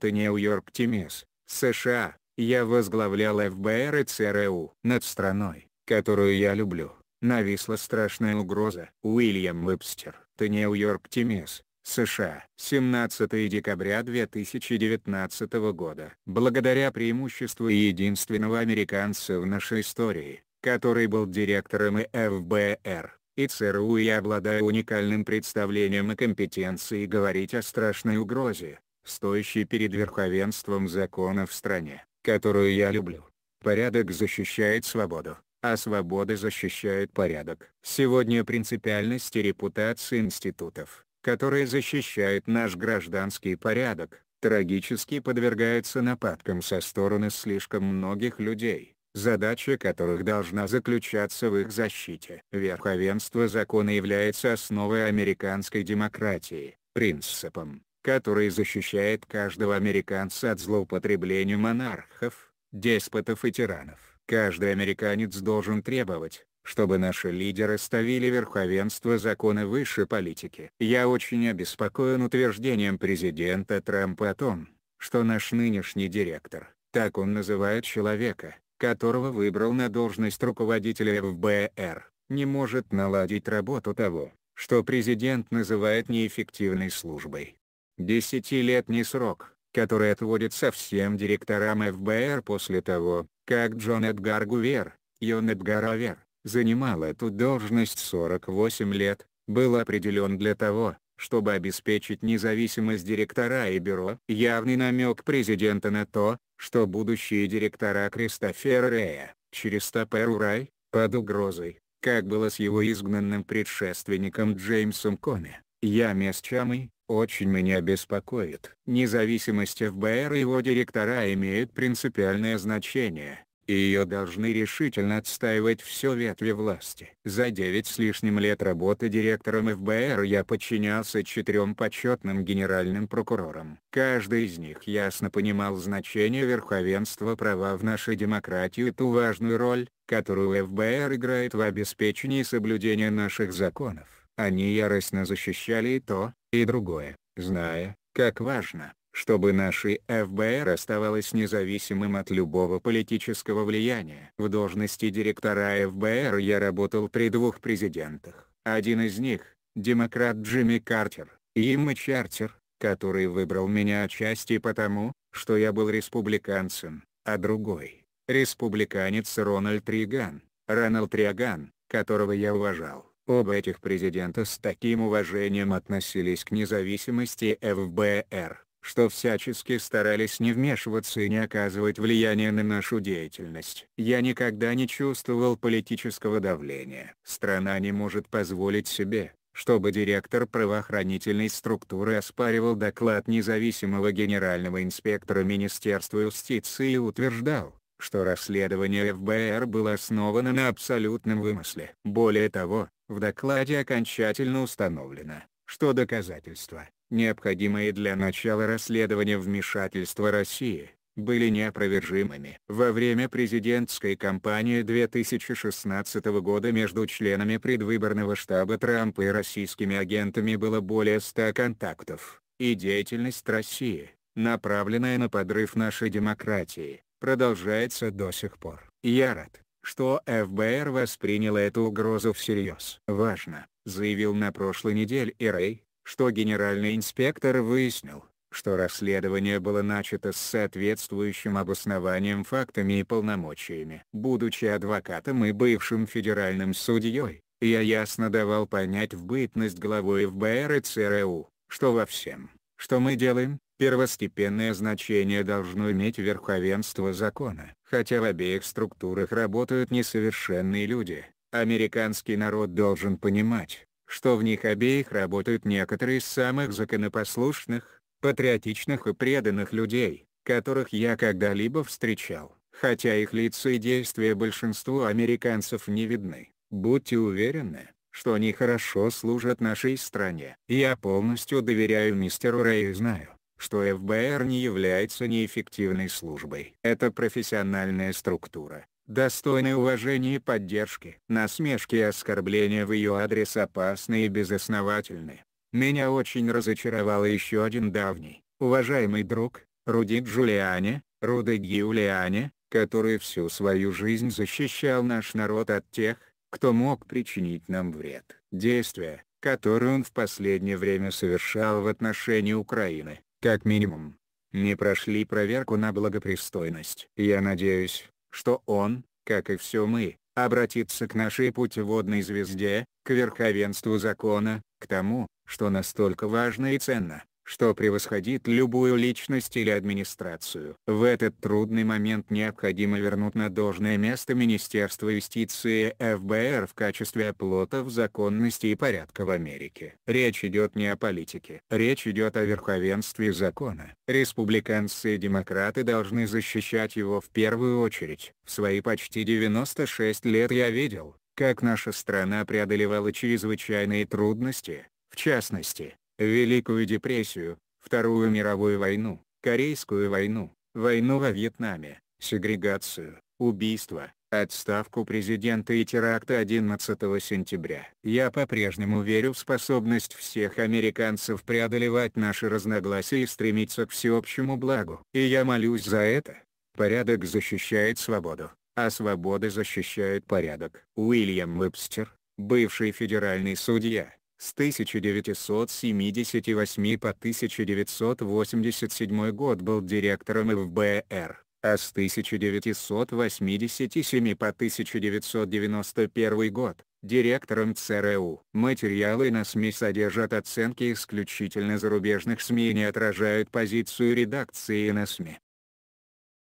The New York США, я возглавлял ФБР и ЦРУ. Над страной, которую я люблю, нависла страшная угроза. Уильям Уипстер, The New York США. 17 декабря 2019 года. Благодаря преимуществу единственного американца в нашей истории, который был директором и ФБР, и ЦРУ я обладаю уникальным представлением и компетенцией говорить о страшной угрозе, стоящий перед верховенством закона в стране, которую я люблю. Порядок защищает свободу, а свобода защищает порядок. Сегодня принципиальность и репутация институтов, которые защищают наш гражданский порядок, трагически подвергаются нападкам со стороны слишком многих людей, задача которых должна заключаться в их защите. Верховенство закона является основой американской демократии, принципом, который защищает каждого американца от злоупотреблений монархов, деспотов и тиранов. Каждый американец должен требовать, чтобы наши лидеры ставили верховенство закона выше политики. Я очень обеспокоен утверждением президента Трампа о том, что наш нынешний директор, так он называет человека, которого выбрал на должность руководителя ФБР, не может наладить работу того, что президент называет неэффективной службой. Десятилетний срок, который отводится всем директорам ФБР после того, как Джон Эдгар Гувер, Йон Эдгар Авер, занимал эту должность 48 лет, был определен для того, чтобы обеспечить независимость директора и бюро. Явный намек президента на то, что будущие директора Кристофера Рея, через Топеру Рай, под угрозой, как было с его изгнанным предшественником Джеймсом Коми, Ямес Чамой, очень меня беспокоит. Независимость ФБР и его директора имеет принципиальное значение, и ее должны решительно отстаивать все ветви власти. За 9 с лишним лет работы директором ФБР я подчинялся четырем почетным генеральным прокурорам. Каждый из них ясно понимал значение верховенства права в нашей демократии и ту важную роль, которую ФБР играет в обеспечении соблюдения наших законов. Они яростно защищали и то, и другое, зная, как важно, чтобы наше ФБР оставалось независимым от любого политического влияния. В должности директора ФБР я работал при двух президентах. Один из них – демократ Джимми Картер, Имма Чартер, который выбрал меня отчасти потому, что я был республиканцем, а другой – республиканец Рональд Риган, Рональд Риган, которого я уважал. Оба этих президента с таким уважением относились к независимости ФБР, что всячески старались не вмешиваться и не оказывать влияния на нашу деятельность. Я никогда не чувствовал политического давления. Страна не может позволить себе, чтобы директор правоохранительной структуры оспаривал доклад независимого генерального инспектора Министерства юстиции и утверждал, что расследование ФБР было основано на абсолютном вымысле. Более того, в докладе окончательно установлено, что доказательства, необходимые для начала расследования вмешательства России, были неопровержимыми. Во время президентской кампании 2016 года между членами предвыборного штаба Трампа и российскими агентами было более 100 контактов, и деятельность России, направленная на подрыв нашей демократии, продолжается до сих пор. Я рад, что ФБР восприняло эту угрозу всерьез. Важно, заявил на прошлой неделе и Рэй, что генеральный инспектор выяснил, что расследование было начато с соответствующим обоснованием фактами и полномочиями. Будучи адвокатом и бывшим федеральным судьей, я ясно давал понять в бытность главой ФБР и ЦРУ, что во всем, что мы делаем, Первостепенное значение должно иметь верховенство закона. Хотя в обеих структурах работают несовершенные люди, американский народ должен понимать, что в них обеих работают некоторые из самых законопослушных, патриотичных и преданных людей, которых я когда-либо встречал. Хотя их лица и действия большинству американцев не видны, будьте уверены, что они хорошо служат нашей стране. Я полностью доверяю мистеру Рэю и знаю, что ФБР не является неэффективной службой. Это профессиональная структура, достойная уважения и поддержки. Насмешки и оскорбления в ее адрес опасны и безосновательны. Меня очень разочаровал еще один давний, уважаемый друг, Руди Джулиани, Руди Гиулиани, который всю свою жизнь защищал наш народ от тех, кто мог причинить нам вред. Действия, которые он в последнее время совершал в отношении Украины, как минимум, не прошли проверку на благопристойность. Я надеюсь, что он, как и все мы, обратится к нашей путеводной звезде, к верховенству закона, к тому, что настолько важно и ценно, что превосходит любую личность или администрацию. В этот трудный момент необходимо вернуть на должное место Министерство юстиции ФБР в качестве оплотов законности и порядка в Америке. Речь идет не о политике. Речь идет о верховенстве закона. Республиканцы и демократы должны защищать его в первую очередь. В свои почти 96 лет я видел, как наша страна преодолевала чрезвычайные трудности, в частности, Великую депрессию, Вторую мировую войну, Корейскую войну, войну во Вьетнаме, сегрегацию, убийство, отставку президента и теракты 11 сентября. Я по-прежнему верю в способность всех американцев преодолевать наши разногласия и стремиться к всеобщему благу. И я молюсь за это. Порядок защищает свободу, а свобода защищает порядок. Уильям Вебстер, бывший федеральный судья с 1978 по 1987 год был директором ФБР, а с 1987 по 1991 год – директором ЦРУ. Материалы на СМИ содержат оценки исключительно зарубежных СМИ и не отражают позицию редакции на СМИ.